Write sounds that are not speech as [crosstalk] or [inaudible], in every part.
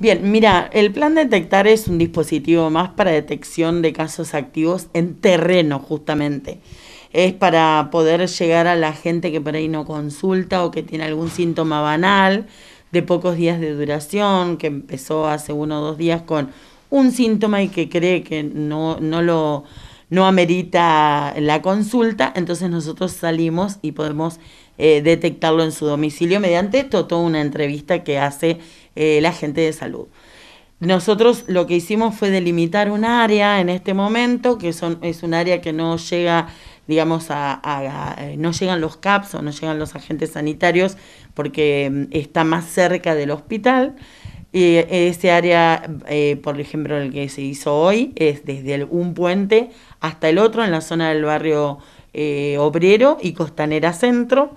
Bien, mira, el plan detectar es un dispositivo más para detección de casos activos en terreno, justamente. Es para poder llegar a la gente que por ahí no consulta o que tiene algún síntoma banal de pocos días de duración, que empezó hace uno o dos días con un síntoma y que cree que no, no lo no amerita la consulta, entonces nosotros salimos y podemos eh, detectarlo en su domicilio mediante esto, toda una entrevista que hace eh, la gente de salud. Nosotros lo que hicimos fue delimitar un área en este momento, que son, es un área que no llega, digamos, a, eh, no llegan los CAPS o no llegan los agentes sanitarios porque mm, está más cerca del hospital. Y ese área, por ejemplo, el que se hizo hoy, es desde un puente hasta el otro en la zona del barrio eh, obrero y Costanera Centro.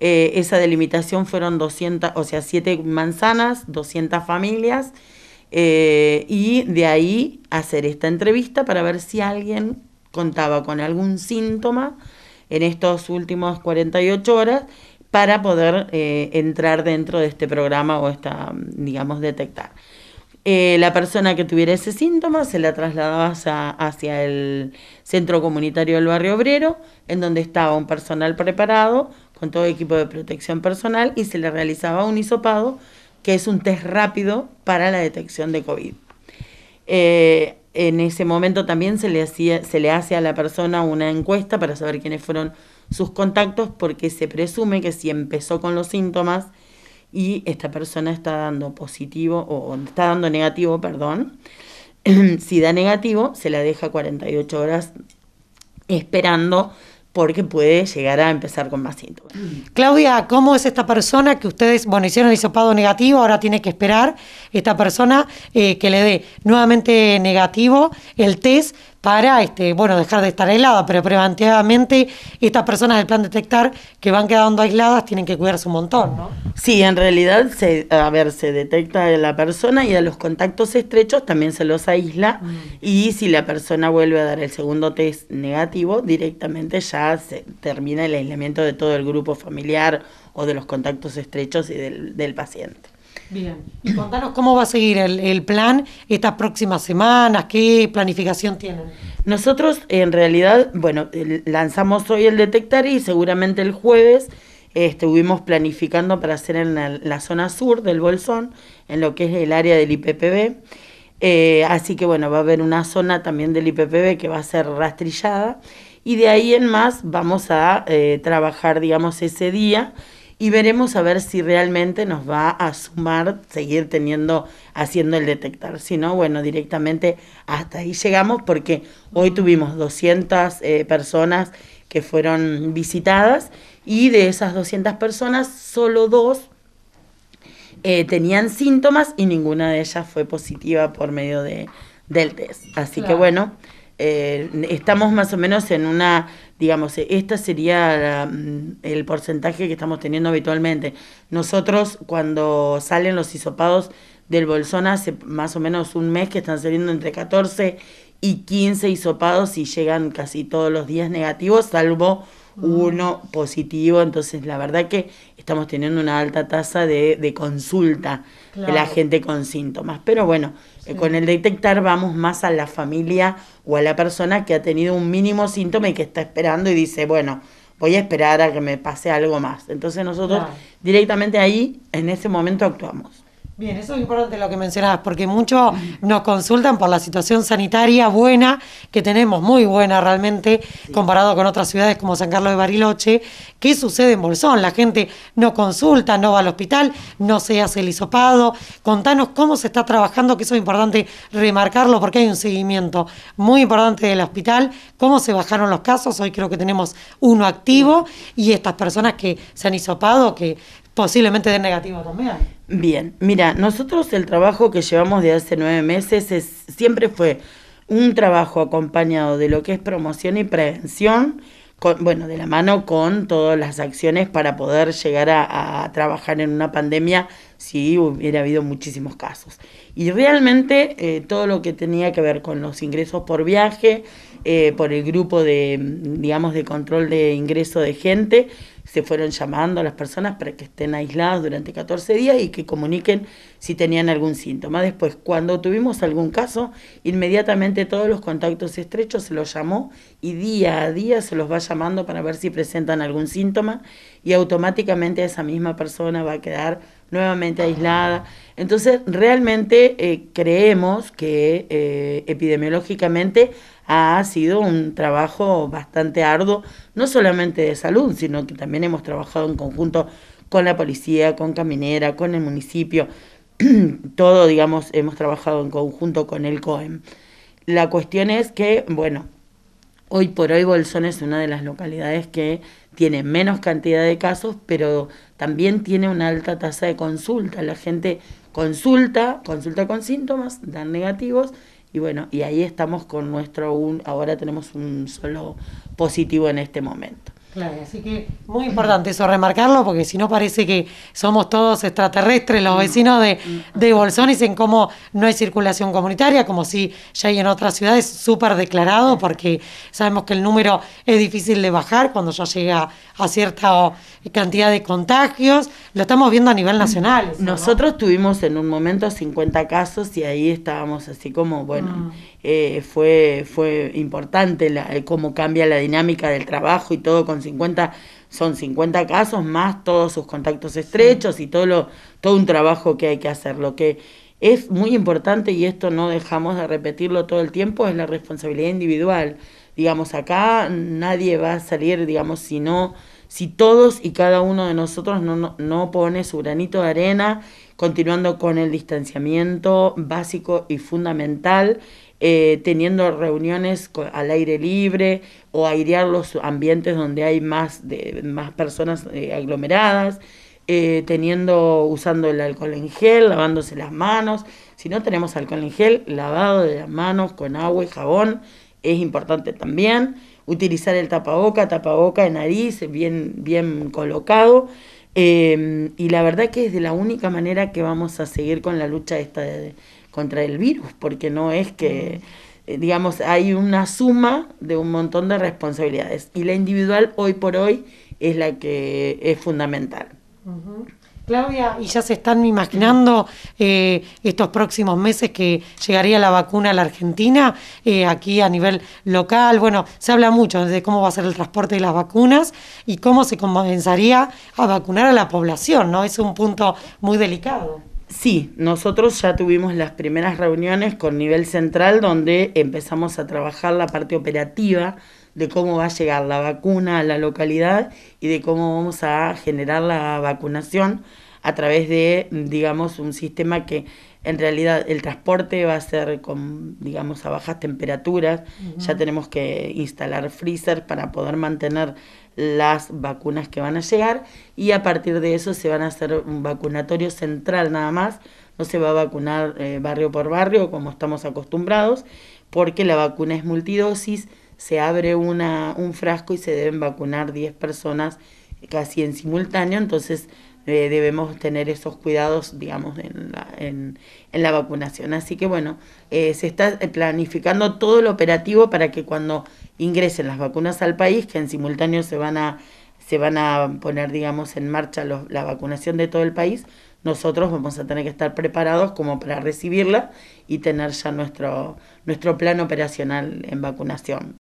Eh, esa delimitación fueron 200, o sea, 7 manzanas, 200 familias. Eh, y de ahí hacer esta entrevista para ver si alguien contaba con algún síntoma en estos últimos 48 horas para poder entrar dentro de este programa o esta, digamos, detectar. Eh, la persona que tuviera ese síntoma se la trasladaba hacia el centro comunitario del barrio obrero, en donde estaba un personal preparado con todo equipo de protección personal y se le realizaba un hisopado, que es un test rápido para la detección de COVID. Eh, en ese momento también se le, hacía, se le hace a la persona una encuesta para saber quiénes fueron sus contactos, porque se presume que si empezó con los síntomas, y esta persona está dando positivo o está dando negativo, perdón. [clears throat] si da negativo, se la deja 48 horas esperando porque puede llegar a empezar con más síntomas. Claudia, ¿cómo es esta persona que ustedes, bueno, hicieron el hisopado negativo, ahora tiene que esperar esta persona eh, que le dé nuevamente negativo el test? para este, bueno, dejar de estar aislada, pero preventivamente estas personas del plan detectar que van quedando aisladas tienen que cuidarse un montón, ¿no? Sí, en realidad se, a ver, se detecta a la persona y a los contactos estrechos también se los aísla mm. y si la persona vuelve a dar el segundo test negativo, directamente ya se termina el aislamiento de todo el grupo familiar o de los contactos estrechos y del paciente. Bien, y contanos cómo va a seguir el, plan estas próximas semanas, qué planificación tienen. Nosotros en realidad, bueno, lanzamos hoy el detectar y seguramente el jueves este, estuvimos planificando para hacer en la, zona sur del Bolsón, en lo que es el área del IPPB. Eh, así que bueno, va a haber una zona también del IPPB que va a ser rastrillada y de ahí en más vamos a eh, trabajar, digamos, ese día y veremos a ver si realmente nos va a sumar seguir teniendo, haciendo el detectar. Si no, bueno, directamente hasta ahí llegamos porque hoy tuvimos 200 eh, personas que fueron visitadas y de esas 200 personas, solo dos eh, tenían síntomas y ninguna de ellas fue positiva por medio de, del test. Así que bueno, eh, estamos más o menos en una digamos, este sería mm, el porcentaje que estamos teniendo habitualmente. Nosotros cuando salen los hisopados del Bolsón hace más o menos un mes que están saliendo entre 14 y 15 hisopados y llegan casi todos los días negativos, salvo uno positivo, entonces la verdad que estamos teniendo una alta tasa de, de consulta de la gente con síntomas. Pero bueno, eh, con el detectar vamos más a la familia o a la persona que ha tenido un mínimo síntoma y que está esperando y dice, bueno, voy a esperar a que me pase algo más. Entonces nosotros directamente ahí, en ese momento, actuamos. Bien, eso es importante lo que mencionabas, porque muchos nos consultan por la situación sanitaria buena que tenemos, muy buena realmente, comparado con otras ciudades como San Carlos de Bariloche. ¿Qué sucede en Bolsón? La gente no consulta, no va al hospital, no se hace el hisopado. Contanos cómo se está trabajando, que eso es importante remarcarlo, porque hay un seguimiento muy importante del hospital, cómo se bajaron los casos, hoy creo que tenemos uno activo, y estas personas que se han hisopado, que posiblemente de negativo también. Bien, mira, nosotros el trabajo que llevamos de hace nueve meses es, siempre fue un trabajo acompañado de lo que es promoción y prevención, con, bueno, de la mano con todas las acciones para poder llegar a, a trabajar en una pandemia Sí, hubiera habido muchísimos casos. Y realmente eh, todo lo que tenía que ver con los ingresos por viaje, eh, por el grupo de, digamos, de control de ingreso de gente, se fueron llamando a las personas para que estén aisladas durante 14 días y que comuniquen si tenían algún síntoma. Después, cuando tuvimos algún caso, inmediatamente todos los contactos estrechos se los llamó y día a día se los va llamando para ver si presentan algún síntoma y automáticamente esa misma persona va a quedar nuevamente aislada. Entonces, realmente eh, creemos que eh, epidemiológicamente ha sido un trabajo bastante arduo, no solamente de salud, sino que también hemos trabajado en conjunto con la policía, con Caminera, con el municipio, [clears throat] todo, digamos, hemos trabajado en conjunto con el COEM. La cuestión es que, bueno, Hoy por hoy Bolsón es una de las localidades que tiene menos cantidad de casos, pero también tiene una alta tasa de consulta. La gente consulta, consulta con síntomas, dan negativos y bueno, y ahí estamos con nuestro, ahora tenemos un solo positivo en este momento. Claro, así que muy importante eso, remarcarlo, porque si no parece que somos todos extraterrestres, los mm. vecinos de, mm. de Bolsones, en cómo no hay circulación comunitaria, como si ya hay en otras ciudades, súper declarado, porque sabemos que el número es difícil de bajar cuando ya llega a cierta cantidad de contagios. Lo estamos viendo a nivel nacional. Nosotros tuvimos en un momento 50 casos y ahí estábamos así como, bueno. Mm. Eh, fue, fue importante eh, cómo cambia la dinámica del trabajo y todo con 50, son 50 casos más todos sus contactos estrechos y todo, todo un trabajo que hay que hacer. Lo que es muy importante y esto no dejamos de repetirlo todo el tiempo es la responsabilidad individual. Digamos, acá nadie va a salir, digamos, si no si todos y cada uno de nosotros no, no, pone su granito de arena, continuando con el distanciamiento básico y fundamental, eh, teniendo reuniones al aire libre o airear los ambientes donde hay más, de, más personas eh, aglomeradas, eh, teniendo, usando el alcohol en gel, lavándose las manos. Si no tenemos alcohol en gel, lavado de las manos con agua y jabón es importante también utilizar el tapaboca, tapaboca de nariz, bien, bien colocado. Em, y la verdad que es de la única manera que vamos a seguir con la lucha esta contra el virus, porque no es que, mm. eh, digamos, hay una suma de un montón de responsabilidades. Y la individual hoy por hoy es la que es fundamental. Claudia, ¿y ya se están imaginando eh, estos próximos meses que llegaría la vacuna a la Argentina, eh, aquí a nivel local? Bueno, se habla mucho de cómo va a ser el transporte de las vacunas y cómo se comenzaría a vacunar a la población, ¿no? Es un punto muy delicado. Sí, nosotros ya tuvimos las primeras reuniones con nivel central donde empezamos a trabajar la parte operativa de cómo va a llegar la vacuna a la localidad y de cómo vamos a generar la vacunación a través de, digamos, un sistema que en realidad el transporte va a ser con, digamos, a bajas temperaturas. Ya tenemos que instalar freezer para poder mantener las vacunas que van a llegar y a partir de eso se van a hacer un vacunatorio central nada más. No se va a vacunar eh, barrio por barrio como estamos acostumbrados porque la vacuna es multidosis se abre una, un frasco y se deben vacunar 10 personas casi en simultáneo, entonces eh, debemos tener esos cuidados, digamos, en la, en, la vacunación. Así que bueno, eh, se está eh, planificando todo el operativo para que cuando ingresen las vacunas al país, que en simultáneo se van a, se van a poner, digamos, en marcha la vacunación de todo el país, nosotros vamos a tener que estar preparados como para recibirla y tener ya nuestro, nuestro plan operacional en vacunación.